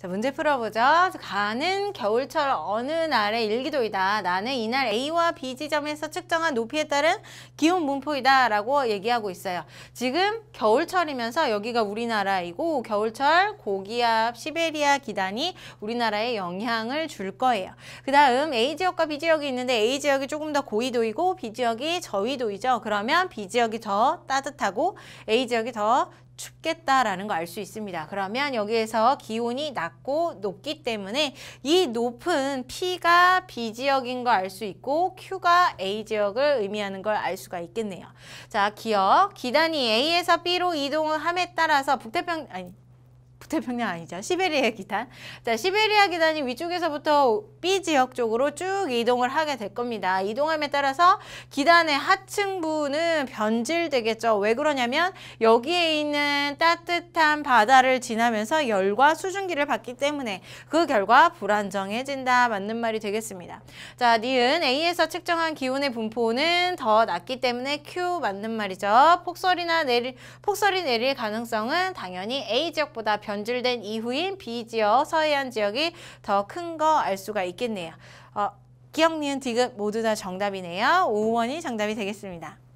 자, 문제 풀어보죠. 가는 겨울철 어느 날의 일기도이다. 나는 이날 A와 B 지점에서 측정한 높이에 따른 기온 분포이다. 라고 얘기하고 있어요. 지금 겨울철이면서 여기가 우리나라이고 겨울철 고기압 시베리아 기단이 우리나라에 영향을 줄 거예요. 그 다음 A지역과 B지역이 있는데 A지역이 조금 더 고위도이고 B지역이 저위도이죠. 그러면 B지역이 더 따뜻하고 A지역이 더 춥겠다라는 거 알 수 있습니다. 그러면 여기에서 기온이 낮고 높기 때문에 이 높은 P가 B 지역인 거 알 수 있고 Q가 A 지역을 의미하는 걸 알 수가 있겠네요. 자, 기억, 기단이 A에서 B로 이동을 함에 따라서 북태평, 아니 북태평양 아니죠. 시베리아 기단. 자, 시베리아 기단이 위쪽에서부터 B 지역 쪽으로 쭉 이동을 하게 될 겁니다. 이동함에 따라서 기단의 하층부는 변질되겠죠. 왜 그러냐면 여기에 있는 따뜻한 바다를 지나면서 열과 수증기를 받기 때문에 그 결과 불안정해진다. 맞는 말이 되겠습니다. 자, 니은 A에서 측정한 기온의 분포는 더 낮기 때문에 Q 맞는 말이죠. 폭설이나 내릴, 폭설이 내릴 가능성은 당연히 A 지역보다 변 변질된 이후인 B지역, 서해안 지역이 더 큰 거 알 수가 있겠네요. 어, 기억, 니은, 디귿 모두 다 정답이네요. 5번이 정답이 되겠습니다.